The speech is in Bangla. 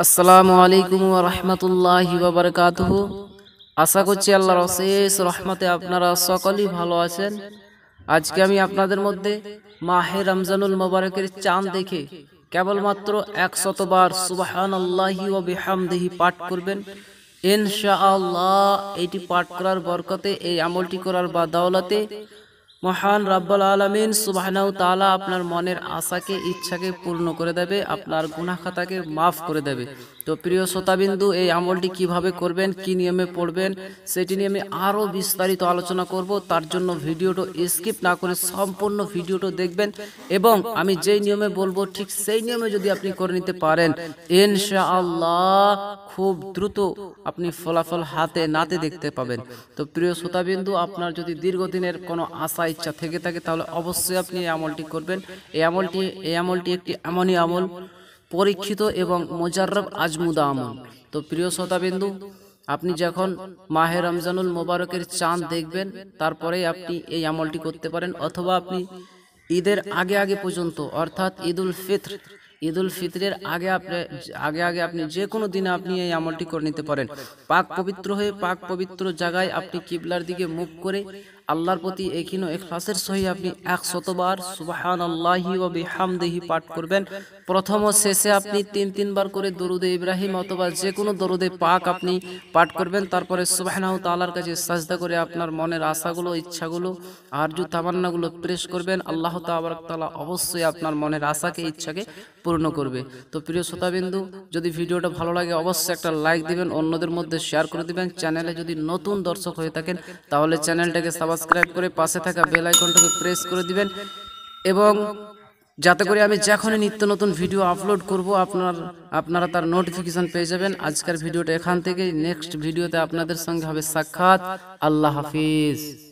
আসসালামু আলাইকুম রহমতুল্লাহি বাবরকাতহ আশা করছি আল্লাহর অশেষ রহমতে আপনারা সকলেই ভালো আছেন আজকে আমি আপনাদের মধ্যে মাহে রমজানুল মোবারকের চাঁদ দেখে কেবলমাত্র একশতবার সুবাহান আল্লাহি ও বেহামদেহি পাঠ করবেন ইনশা আল্লাহ এটি পাঠ করার বরকতে এই আমলটি করার বা দাওলাতে মহান রাব্বাল আলমিন সুবাহনাউ তালা আপনার মনের আশাকে ইচ্ছাকে পূর্ণ করে দেবে আপনার গুণাখাতাকে মাফ করে দেবে তো প্রিয় শ্রোতাবিন্দু এই আমলটি কিভাবে করবেন কি নিয়মে পড়বেন সেটি নিয়ে আমি আরও বিস্তারিত আলোচনা করব তার জন্য ভিডিওটা স্কিপ না করে সম্পূর্ণ ভিডিওটা দেখবেন এবং আমি যেই নিয়মে বলবো ঠিক সেই নিয়মে যদি আপনি করে নিতে পারেন ইনশা আল্লাহ খুব দ্রুত আপনি ফলাফল হাতে নাতে দেখতে পাবেন তো প্রিয় শ্রোতাবিন্দু আপনার যদি দীর্ঘদিনের কোনো আশায় ইচ্ছা থেকে থাকে তাহলে অবশ্যই আপনি এই আমলটি করবেন এই আমলটি এই আমলটি একটি এমনই আমল পরীক্ষিত এবং মোজারব আজমুদা আমল তো প্রিয় শ্রোতাবিন্দু আপনি যখন মাহে রমজানুল মোবারকের চাঁদ দেখবেন তারপরেই আপনি এই আমলটি করতে পারেন অথবা আপনি ঈদের আগে আগে পর্যন্ত অর্থাৎ ঈদুল ফিত্র ঈদুল ফিতরের আগে আপনি আগে আগে আপনি যে কোনো দিনে আপনি এই আমলটি করে নিতে পারেন পাক পবিত্র হয়ে পাক পবিত্র জায়গায় আপনি কিবলার দিকে মুখ করে আল্লাহর প্রতি এখিনো এখলাসের সহি আপনি একশতবার সুবাহান আল্লাহি ও বিহামদেহি পাঠ করবেন প্রথম ও শেষে আপনি তিন তিনবার করে দরুদে ইব্রাহিম অথবা যে কোনো দরুদে পাক আপনি পাঠ করবেন তারপরে সুবাহানাহ তালার কাছে সাজদা করে আপনার মনের আশাগুলো ইচ্ছাগুলো যু তামান্নাগুলো প্রেস করবেন আল্লাহ তালা অবশ্যই আপনার মনের আশাকে ইচ্ছাকে পূর্ণ করবে তো প্রিয় শ্রোতাবিন্দু যদি ভিডিওটা ভালো লাগে অবশ্যই একটা লাইক দিবেন অন্যদের মধ্যে শেয়ার করে দিবেন চ্যানেলে যদি নতুন দর্শক হয়ে থাকেন তাহলে চ্যানেলটাকে সাবাস সাবস্ক্রাইব করে পাশে থাকা বেল আইকনটাকে প্রেস করে দিবেন এবং যাতে করে আমি যখনই নিত্য নতুন ভিডিও আপলোড করব আপনার আপনারা তার নোটিফিকেশন পেয়ে যাবেন আজকের ভিডিওটা এখান থেকে নেক্সট ভিডিওতে আপনাদের সঙ্গে হবে সাক্ষাৎ আল্লাহ হাফিজ